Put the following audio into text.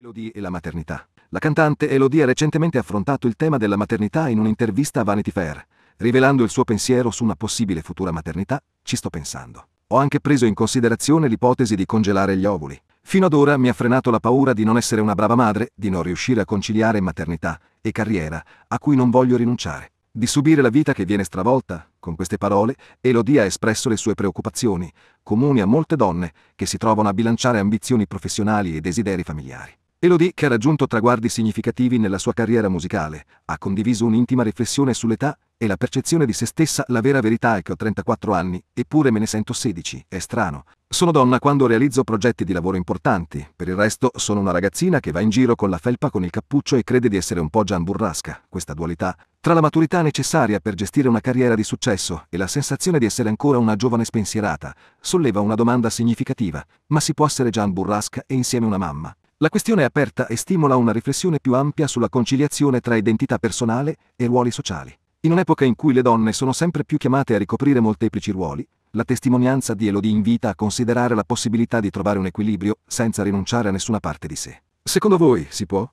Elodie e la maternità. La cantante Elodie ha recentemente affrontato il tema della maternità in un'intervista a Vanity Fair, rivelando il suo pensiero su una possibile futura maternità, ci sto pensando. Ho anche preso in considerazione l'ipotesi di congelare gli ovuli. Fino ad ora mi ha frenato la paura di non essere una brava madre, di non riuscire a conciliare maternità e carriera, a cui non voglio rinunciare. Di subire la vita che viene stravolta, con queste parole, Elodie ha espresso le sue preoccupazioni, comuni a molte donne che si trovano a bilanciare ambizioni professionali e desideri familiari. Elodie, che ha raggiunto traguardi significativi nella sua carriera musicale, ha condiviso un'intima riflessione sull'età e la percezione di se stessa. La vera verità è che ho 34 anni, eppure me ne sento 16, è strano. Sono donna quando realizzo progetti di lavoro importanti, per il resto sono una ragazzina che va in giro con la felpa con il cappuccio e crede di essere un po' Gian Burrasca. Questa dualità, tra la maturità necessaria per gestire una carriera di successo e la sensazione di essere ancora una giovane spensierata, solleva una domanda significativa, ma si può essere Gian Burrasca e insieme una mamma? La questione è aperta e stimola una riflessione più ampia sulla conciliazione tra identità personale e ruoli sociali. In un'epoca in cui le donne sono sempre più chiamate a ricoprire molteplici ruoli, la testimonianza di Elodie invita a considerare la possibilità di trovare un equilibrio senza rinunciare a nessuna parte di sé. Secondo voi si può?